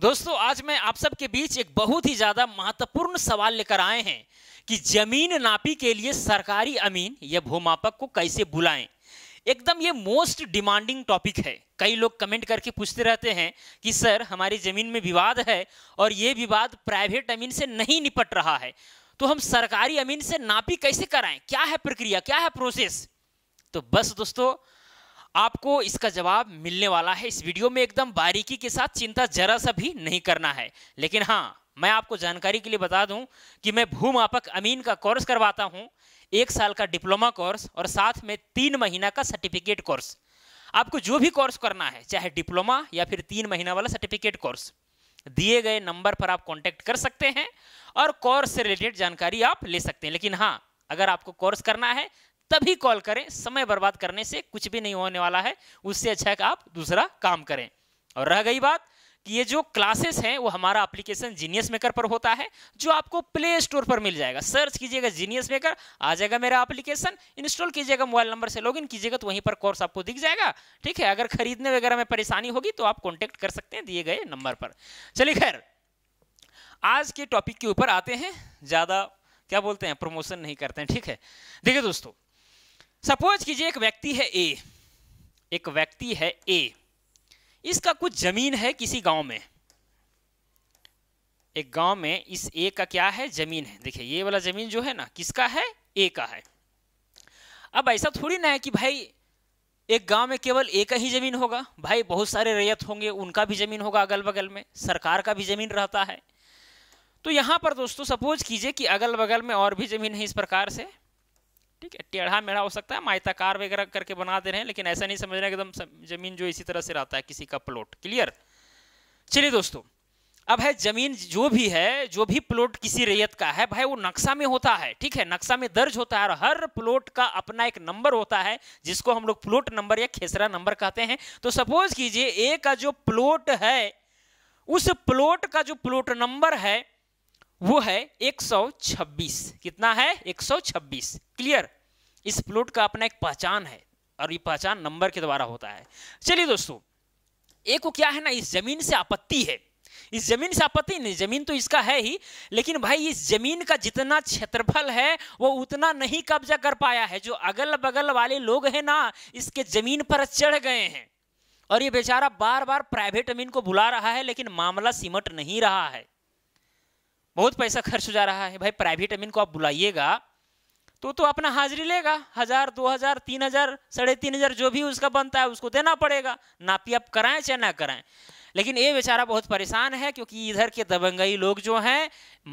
दोस्तों आज मैं आप सबके बीच एक बहुत ही ज़्यादा महत्वपूर्ण सवाल लेकर आए हैं कि जमीन नापी के लिए सरकारी अमीन या भूमापक को कैसे बुलाएं एकदम ये मोस्ट डिमांडिंग टॉपिक है कई लोग कमेंट करके पूछते रहते हैं कि सर हमारी ज़मीन में विवाद है और ये विवाद प्राइवेट अमीन से नहीं निपट रहा है तो हम सरकारी अमीन से नापी कैसे कराएं क्या है प्रक्रिया क्या है प्रोसेस तो बस दोस्तों आपको इसका जवाब मिलने वाला है इस वीडियो में एकदम बारीकी के साथ चिंता जरा सा भी नहीं करना है लेकिन हाँ मैं आपको जानकारी के लिए बता दूं कि मैं भूमापक अमीन का कोर्स करवाता हूं एक साल का डिप्लोमा कोर्स और साथ में तीन महीना का सर्टिफिकेट कोर्स आपको जो भी कोर्स करना है चाहे डिप्लोमा या फिर तीन महीना वाला सर्टिफिकेट कोर्स दिए गए नंबर पर आप कॉन्टैक्ट कर सकते हैं और कोर्स से रिलेटेड जानकारी आप ले सकते हैं लेकिन हाँ अगर आपको कोर्स करना है तभी कॉल करें समय बर्बाद करने से कुछ भी नहीं होने वाला है उससे अच्छा है कि आप दूसरा काम करें और रह गई बात कि ये जो क्लासेस हैं वो हमारा एप्लीकेशन जीनियस मेकर पर होता है जो आपको प्ले स्टोर पर मिल जाएगा सर्च कीजिएगा जीनियस मेकर आ जाएगा मेरा एप्लीकेशन इंस्टॉल कीजिएगा मोबाइल नंबर से लॉगिन कीजिएगा तो वहीं पर कोर्स आपको दिख जाएगा ठीक है अगर खरीदने वगैरह में परेशानी होगी तो आप कॉन्टेक्ट कर सकते हैं दिए गए नंबर पर चलिए खैर आज के टॉपिक के ऊपर आते हैं ज़्यादा क्या बोलते हैं प्रमोशन नहीं करते हैं ठीक है देखिए दोस्तों सपोज कीजिए एक व्यक्ति है ए एक व्यक्ति है ए इसका कुछ जमीन है किसी गांव में एक गांव में इस ए का क्या है जमीन है देखिए ये वाला जमीन जो है ना किसका है ए का है अब ऐसा थोड़ी ना है कि भाई एक गांव में केवल ए का ही जमीन होगा भाई बहुत सारे रैयत होंगे उनका भी जमीन होगा अगल बगल में सरकार का भी जमीन रहता है तो यहां पर दोस्तों सपोज कीजिए कि अगल बगल में और भी जमीन है इस प्रकार से ठीक है टेढ़ा मेढ़ा हो सकता है मायताकार वगैरह करके बना दे रहे हैं लेकिन ऐसा नहीं समझ रहे एकदम जमीन जो इसी तरह से रहता है किसी का प्लॉट क्लियर चलिए दोस्तों अब है जमीन जो भी है जो भी प्लॉट किसी रैयत का है भाई वो नक्शा में होता है ठीक है नक्शा में दर्ज होता है और हर प्लॉट का अपना एक नंबर होता है जिसको हम लोग प्लॉट नंबर या खेसरा नंबर कहते हैं तो सपोज कीजिए ए का जो प्लॉट है उस प्लॉट का जो प्लॉट नंबर है वो है 126 कितना है 126 क्लियर इस प्लॉट का अपना एक पहचान है और ये पहचान नंबर के द्वारा होता है चलिए दोस्तों एक वो क्या है ना इस जमीन से आपत्ति है इस जमीन से आपत्ति नहीं जमीन तो इसका है ही लेकिन भाई इस जमीन का जितना क्षेत्रफल है वो उतना नहीं कब्जा कर पाया है जो अगल बगल वाले लोग हैं ना इसके जमीन पर चढ़ गए हैं और ये बेचारा बार बार प्राइवेट अमीन को बुला रहा है लेकिन मामला सिमट नहीं रहा है बहुत पैसा खर्च हो जा रहा है भाई प्राइवेट अमीन को आप बुलाइएगा तो तो अपना हाजिरी लेगा हजार दो हजार तीन हजार साढ़े तीन हजार जो भी उसका बनता है उसको देना पड़ेगा नापी आप कराएं चाहे ना कराएं लेकिन ये बेचारा बहुत परेशान है क्योंकि इधर के दबंगई लोग जो हैं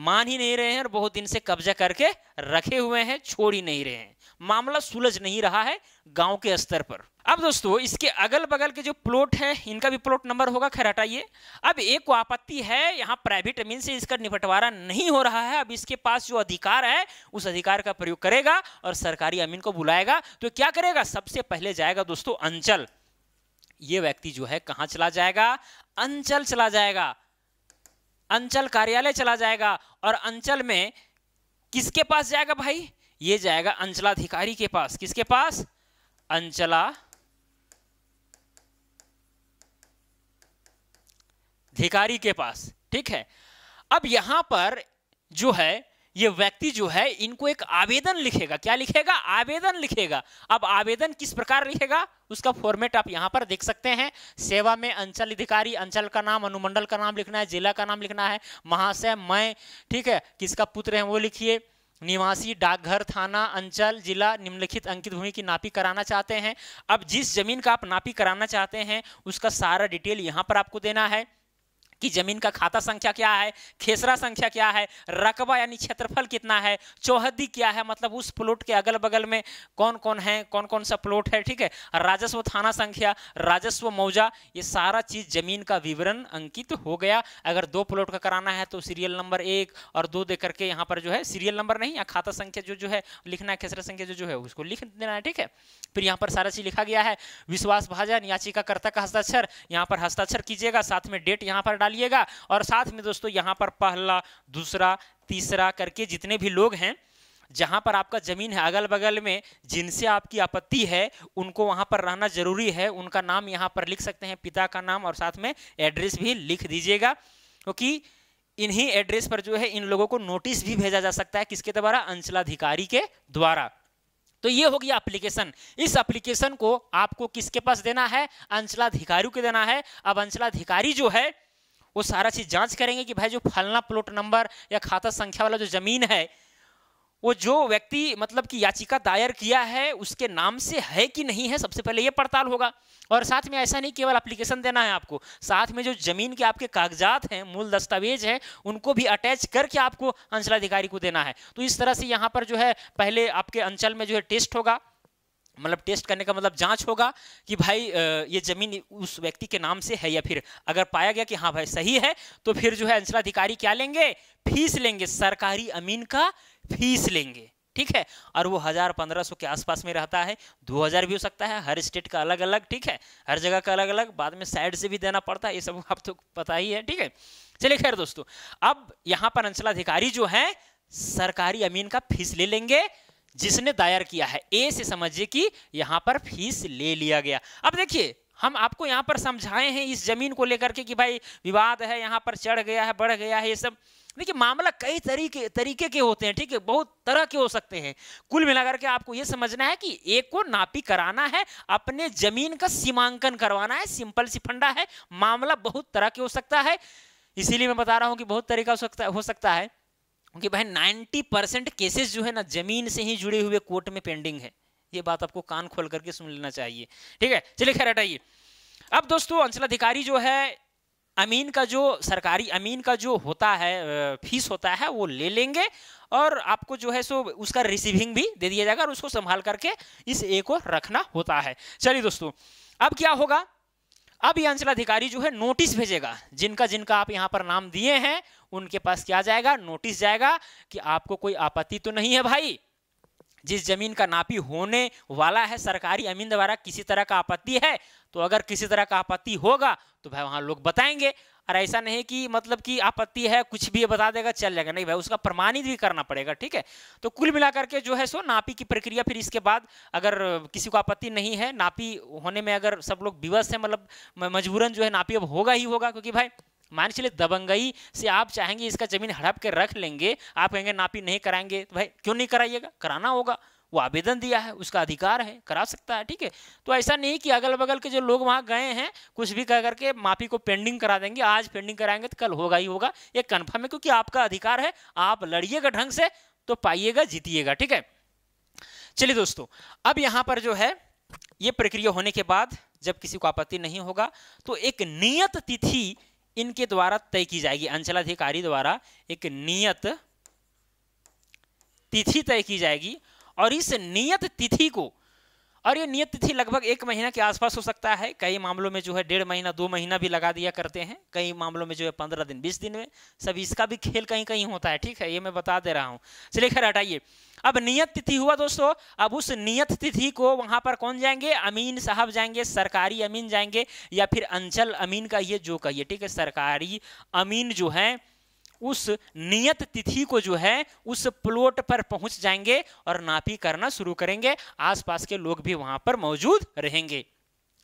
मान ही नहीं रहे हैं और बहुत दिन से कब्जा करके रखे हुए हैं छोड़ ही नहीं रहे हैं मामला सुलझ नहीं रहा है गांव के स्तर पर अब दोस्तों इसके अगल बगल के जो प्लॉट है इनका भी प्लॉट नंबर होगा खैर हटाइए अब एक को आपत्ति है यहाँ प्राइवेट अमीन से इसका निपटवारा नहीं हो रहा है अब इसके पास जो अधिकार है उस अधिकार का प्रयोग करेगा और सरकारी अमीन को बुलाएगा तो क्या करेगा सबसे पहले जाएगा दोस्तों अंचल ये व्यक्ति जो है कहां चला जाएगा अंचल चला जाएगा अंचल कार्यालय चला जाएगा और अंचल में किसके पास जाएगा भाई ये जाएगा अंचलाधिकारी के पास किसके पास अंचला अधिकारी के पास ठीक है अब यहां पर जो है ये व्यक्ति जो है इनको एक आवेदन लिखेगा क्या लिखेगा आवेदन लिखेगा अब आवेदन किस प्रकार लिखेगा उसका फॉर्मेट आप यहां पर देख सकते हैं सेवा में अंचल अधिकारी अंचल का नाम अनुमंडल का नाम लिखना है जिला का नाम लिखना है महाशय मैं ठीक है किसका पुत्र है वो लिखिए निवासी डाकघर थाना अंचल जिला निम्नलिखित अंकित भूमि की नापी कराना चाहते हैं अब जिस जमीन का आप नापी कराना चाहते हैं उसका सारा डिटेल यहाँ पर आपको देना है कि जमीन का खाता संख्या क्या है खेसरा संख्या क्या है रकबा यानी क्षेत्रफल कितना है चौहदी क्या है मतलब उस प्लॉट के अगल बगल में कौन कौन है कौन कौन सा प्लॉट है ठीक है राजस्व थाना संख्या राजस्व मौजा ये सारा चीज जमीन का विवरण अंकित हो गया अगर दो प्लॉट का कराना है तो सीरियल नंबर एक और दो दे करके यहाँ पर जो है सीरियल नंबर नहीं या खाता संख्या जो जो है लिखना है खेसरा संख्या जो जो है उसको लिख देना है ठीक है फिर यहाँ पर सारा चीज लिखा गया है विश्वास भाजन याचिकाकर्ता का हस्ताक्षर यहाँ पर हस्ताक्षर कीजिएगा साथ में डेट यहाँ पर डालिएगा और साथ में दोस्तों यहाँ पर पहला दूसरा तीसरा करके जितने भी लोग हैं जहाँ पर आपका ज़मीन है अगल बगल में जिनसे आपकी आपत्ति है उनको वहाँ पर रहना ज़रूरी है उनका नाम यहाँ पर लिख सकते हैं पिता का नाम और साथ में एड्रेस भी लिख दीजिएगा क्योंकि इन्हीं एड्रेस पर जो है इन लोगों को नोटिस भी भेजा जा सकता है किसके द्वारा अंचलाधिकारी के द्वारा तो ये हो गया एप्लीकेशन इस एप्लीकेशन को आपको किसके पास देना है अंचलाधिकारी को देना है अब अंचलाधिकारी जो है वो सारा चीज़ जांच करेंगे कि भाई जो फलना प्लॉट नंबर या खाता संख्या वाला जो ज़मीन है वो जो व्यक्ति मतलब कि याचिका दायर किया है उसके नाम से है कि नहीं है सबसे पहले ये पड़ताल होगा और साथ में ऐसा नहीं केवल एप्लीकेशन देना है आपको साथ में जो जमीन के आपके कागजात हैं मूल दस्तावेज हैं उनको भी अटैच करके आपको अंचलाधिकारी को देना है तो इस तरह से यहाँ पर जो है पहले आपके अंचल में जो है टेस्ट होगा मतलब टेस्ट करने का मतलब जांच होगा कि भाई ये जमीन उस व्यक्ति के नाम से है या फिर अगर पाया गया कि हाँ भाई सही है तो फिर जो है अंचलाधिकारी क्या लेंगे फीस लेंगे सरकारी अमीन का फीस लेंगे ठीक है और वो हजार पंद्रह सौ के आसपास में रहता है दो हजार भी हो सकता है हर स्टेट का अलग अलग ठीक है हर जगह का अलग अलग बाद में साइड से भी देना पड़ता है ये सब आप तो पता ही है ठीक है चलिए खैर दोस्तों अब यहाँ पर अंचलाधिकारी जो है सरकारी अमीन का फीस ले लेंगे जिसने दायर किया है ए से समझिए कि यहां पर फीस ले लिया गया अब देखिए हम आपको यहाँ पर समझाए हैं इस जमीन को लेकर के कि भाई विवाद है यहाँ पर चढ़ गया है बढ़ गया है ये सब देखिए मामला कई तरीके तरीके के होते हैं ठीक है बहुत तरह के हो सकते हैं कुल मिलाकर के आपको ये समझना है कि एक को नापी कराना है अपने जमीन का सीमांकन करवाना है सिंपल सी फंडा है मामला बहुत तरह के हो सकता है इसीलिए मैं बता रहा हूं कि बहुत तरीका हो सकता हो सकता है क्योंकि भाई नाइन्टी परसेंट केसेस जो है ना जमीन से ही जुड़े हुए कोर्ट में पेंडिंग है ये बात आपको कान खोल करके सुन लेना चाहिए ठीक है चलिए खैर हटाइए अब दोस्तों अंचलाधिकारी जो है अमीन का जो सरकारी अमीन का जो होता है फीस होता है वो ले लेंगे और आपको जो है सो उसका रिसीविंग भी दे दिया जाएगा और उसको संभाल करके इस ए को रखना होता है चलिए दोस्तों अब क्या होगा अब ये अधिकारी जो है नोटिस भेजेगा जिनका जिनका आप यहाँ पर नाम दिए हैं उनके पास क्या जाएगा नोटिस जाएगा कि आपको कोई आपत्ति तो नहीं है भाई जिस जमीन का नापी होने वाला है सरकारी अमीन द्वारा किसी तरह का आपत्ति है तो अगर किसी तरह का आपत्ति होगा तो भाई वहां लोग बताएंगे और ऐसा नहीं कि मतलब कि आपत्ति है कुछ भी बता देगा चल जाएगा नहीं भाई उसका प्रमाणित भी करना पड़ेगा ठीक है तो कुल मिलाकर के जो है सो नापी की प्रक्रिया फिर इसके बाद अगर किसी को आपत्ति नहीं है नापी होने में अगर सब लोग विवश है मतलब मजबूरन जो है नापी अब होगा ही होगा क्योंकि भाई मान चलिए दबंगई से आप चाहेंगे इसका जमीन हड़प के रख लेंगे आप कहेंगे नापी नहीं कराएंगे तो भाई क्यों नहीं कराइएगा कराना होगा वो आवेदन दिया है उसका अधिकार है करा सकता है ठीक है तो ऐसा नहीं कि अगल बगल के जो लोग वहाँ गए हैं कुछ भी कह करके माफ़ी को पेंडिंग करा देंगे आज पेंडिंग कराएंगे तो कल होगा ही होगा ये कन्फर्म है क्योंकि आपका अधिकार है आप लड़िएगा ढंग से तो पाइएगा जीतिएगा ठीक है चलिए दोस्तों अब यहाँ पर जो है ये प्रक्रिया होने के बाद जब किसी को आपत्ति नहीं होगा तो एक नियत तिथि इनके द्वारा तय की जाएगी अंचलाधिकारी द्वारा एक नियत तिथि तय की जाएगी और इस नियत तिथि को और ये नियत तिथि लगभग एक महीना के आसपास हो सकता है कई मामलों में जो है डेढ़ महीना दो महीना भी लगा दिया करते हैं कई मामलों में जो है पंद्रह दिन बीस दिन में सब इसका भी खेल कहीं कहीं होता है ठीक है ये मैं बता दे रहा हूँ चलिए खैर हटाइए अब नियत तिथि हुआ दोस्तों अब उस नियत तिथि को वहां पर कौन जाएंगे अमीन साहब जाएंगे सरकारी अमीन जाएंगे या फिर अंचल अमीन का ये जो कहिए ठीक है सरकारी अमीन जो है उस नियत तिथि को जो है उस प्लॉट पर पहुंच जाएंगे और नापी करना शुरू करेंगे आसपास के लोग भी वहां पर मौजूद रहेंगे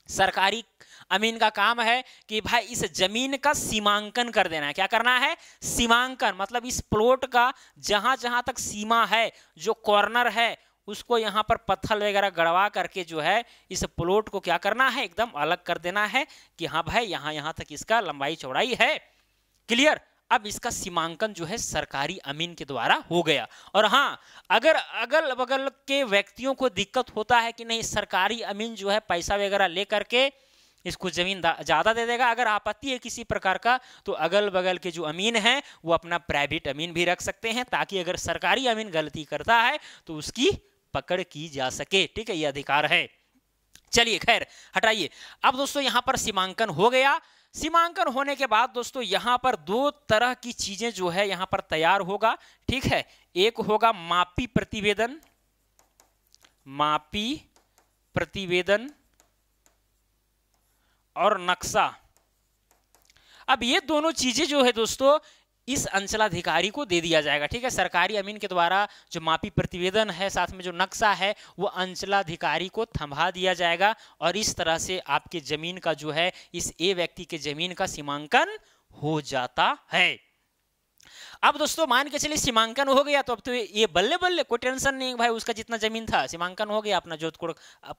सरकारी अमीन का काम है कि भाई इस जमीन का सीमांकन कर देना है क्या करना है सीमांकन मतलब इस प्लॉट का जहां जहां तक सीमा है जो कॉर्नर है उसको यहाँ पर पत्थर वगैरह गड़वा करके जो है इस प्लॉट को क्या करना है एकदम अलग कर देना है कि हाँ भाई यहाँ यहाँ तक इसका लंबाई चौड़ाई है क्लियर अब इसका सीमांकन जो है सरकारी अमीन के द्वारा हो गया और हाँ अगर अगल बगल के व्यक्तियों को दिक्कत होता है कि नहीं सरकारी अमीन जो है पैसा वगैरह लेकर के इसको जमीन ज़्यादा दे देगा अगर आपत्ति है किसी प्रकार का तो अगल बगल के जो अमीन है वो अपना प्राइवेट अमीन भी रख सकते हैं ताकि अगर सरकारी अमीन गलती करता है तो उसकी पकड़ की जा सके ठीक है ये अधिकार है चलिए खैर हटाइए अब दोस्तों यहां पर सीमांकन हो गया सीमांकन होने के बाद दोस्तों यहां पर दो तरह की चीजें जो है यहां पर तैयार होगा ठीक है एक होगा मापी प्रतिवेदन मापी प्रतिवेदन और नक्शा अब ये दोनों चीजें जो है दोस्तों इस अंचलाधिकारी को दे दिया जाएगा ठीक है सरकारी अमीन के द्वारा जो मापी प्रतिवेदन है साथ में जो नक्शा है वो अंचलाधिकारी को थमा दिया जाएगा और इस तरह से आपके जमीन का जो है इस ए व्यक्ति के जमीन का सीमांकन हो जाता है अब दोस्तों मान के चलिए सीमांकन हो गया तो अब तो ये बल्ले बल्ले कोई टेंशन नहीं भाई उसका जितना जमीन था सीमांकन हो गया अपना जोत को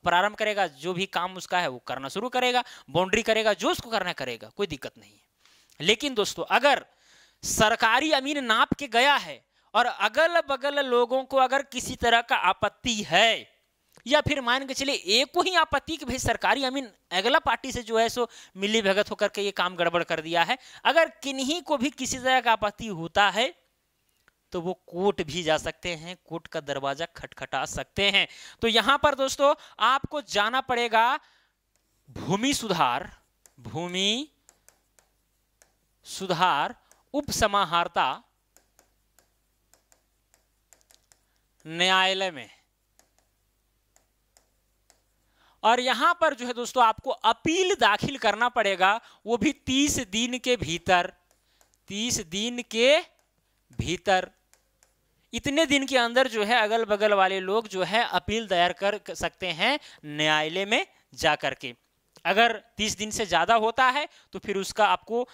प्रारंभ करेगा जो भी काम उसका है वो करना शुरू करेगा बाउंड्री करेगा जो उसको करना करेगा कोई दिक्कत नहीं है लेकिन दोस्तों अगर सरकारी अमीन नाप के गया है और अगल बगल लोगों को अगर किसी तरह का आपत्ति है या फिर मान के चलिए एक को ही आपत्ति कि भाई सरकारी अमीन अगला पार्टी से जो है सो मिली भगत होकर के ये काम गड़बड़ कर दिया है अगर किन्हीं को भी किसी तरह का आपत्ति होता है तो वो कोर्ट भी जा सकते हैं कोर्ट का दरवाजा खटखटा सकते हैं तो यहां पर दोस्तों आपको जाना पड़ेगा भूमि सुधार भूमि सुधार उपसमाहर्ता न्यायालय में और यहां पर जो है दोस्तों आपको अपील दाखिल करना पड़ेगा वो भी तीस दिन के भीतर तीस दिन के भीतर इतने दिन के अंदर जो है अगल बगल वाले लोग जो है अपील दायर कर सकते हैं न्यायालय में जाकर के अगर 30 दिन से ज़्यादा होता है तो फिर उसका आपको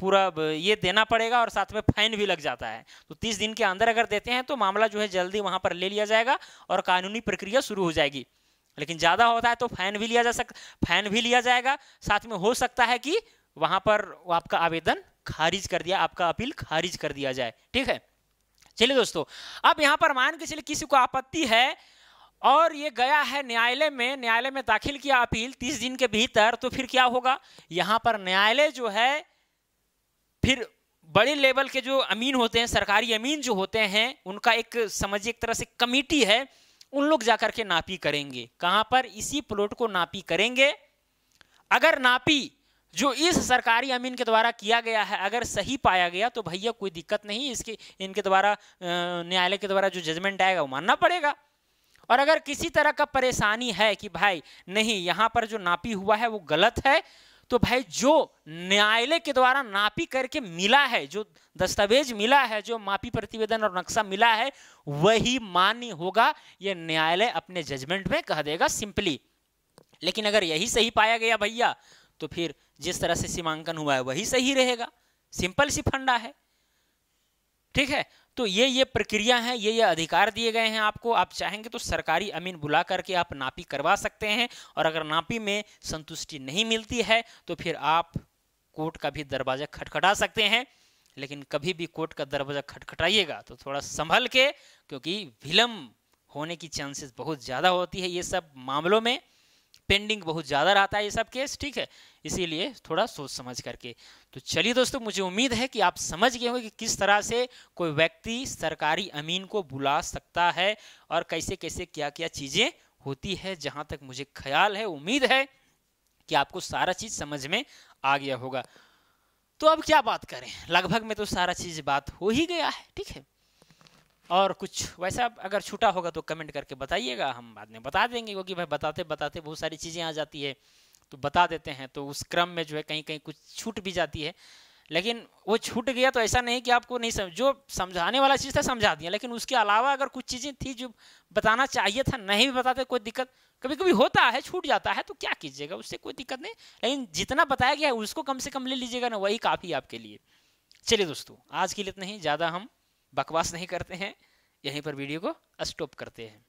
पूरा ये देना पड़ेगा और साथ में फाइन भी लग जाता है तो 30 दिन के अंदर अगर देते हैं तो मामला जो है जल्दी वहाँ पर ले लिया जाएगा और कानूनी प्रक्रिया शुरू हो जाएगी लेकिन ज़्यादा होता है तो फाइन भी लिया जा सक फाइन भी लिया जाएगा साथ में हो सकता है कि वहाँ पर आपका आवेदन खारिज कर दिया आपका अपील खारिज कर दिया जाए ठीक है चलिए दोस्तों अब यहाँ पर मान के चलिए किसी को आपत्ति है और ये गया है न्यायालय में न्यायालय में दाखिल किया अपील तीस दिन के भीतर तो फिर क्या होगा यहाँ पर न्यायालय जो है फिर बड़े लेवल के जो अमीन होते हैं सरकारी अमीन जो होते हैं उनका एक समझिए एक तरह से कमेटी है उन लोग जाकर के नापी करेंगे कहाँ पर इसी प्लॉट को नापी करेंगे अगर नापी जो इस सरकारी अमीन के द्वारा किया गया है अगर सही पाया गया तो भैया कोई दिक्कत नहीं इसके इनके द्वारा न्यायालय के द्वारा जो जजमेंट आएगा वो मानना पड़ेगा और अगर किसी तरह का परेशानी है कि भाई नहीं यहाँ पर जो नापी हुआ है वो गलत है तो भाई जो न्यायालय के द्वारा नापी करके मिला है जो दस्तावेज मिला है जो मापी प्रतिवेदन और नक्शा मिला है वही मान्य होगा यह न्यायालय अपने जजमेंट में कह देगा सिंपली लेकिन अगर यही सही पाया गया भैया तो फिर जिस तरह से सीमांकन हुआ है वही सही रहेगा सिंपल सी फंडा है ठीक है तो ये ये प्रक्रिया है ये ये अधिकार दिए गए हैं आपको आप चाहेंगे तो सरकारी अमीन बुला करके आप नापी करवा सकते हैं और अगर नापी में संतुष्टि नहीं मिलती है तो फिर आप कोर्ट का भी दरवाजा खटखटा सकते हैं लेकिन कभी भी कोर्ट का दरवाजा खटखटाइएगा तो थोड़ा संभल के क्योंकि विलम्ब होने की चांसेस बहुत ज़्यादा होती है ये सब मामलों में पेंडिंग बहुत ज़्यादा रहता है ये सब केस ठीक है इसीलिए थोड़ा सोच समझ करके तो चलिए दोस्तों मुझे उम्मीद है कि आप समझ गए होंगे कि किस तरह से कोई व्यक्ति सरकारी अमीन को बुला सकता है और कैसे कैसे क्या क्या चीज़ें होती है जहाँ तक मुझे ख्याल है उम्मीद है कि आपको सारा चीज़ समझ में आ गया होगा तो अब क्या बात करें लगभग में तो सारा चीज़ बात हो ही गया है ठीक है और कुछ वैसा अगर छूटा होगा तो कमेंट करके बताइएगा हम बाद में बता देंगे क्योंकि भाई बताते बताते बहुत सारी चीज़ें आ जाती है तो बता देते हैं तो उस क्रम में जो है कहीं कहीं कुछ छूट भी जाती है लेकिन वो छूट गया तो ऐसा नहीं कि आपको नहीं समझ जो समझाने वाला चीज़ था समझा दिया लेकिन उसके अलावा अगर कुछ चीज़ें थी जो बताना चाहिए था नहीं भी बताते कोई दिक्कत कभी कभी होता है छूट जाता है तो क्या कीजिएगा उससे कोई दिक्कत नहीं लेकिन जितना बताया गया है उसको कम से कम ले लीजिएगा ना वही काफ़ी आपके लिए चलिए दोस्तों आज के लिए इतना ही ज़्यादा हम बकवास नहीं करते हैं यहीं पर वीडियो को स्टॉप करते हैं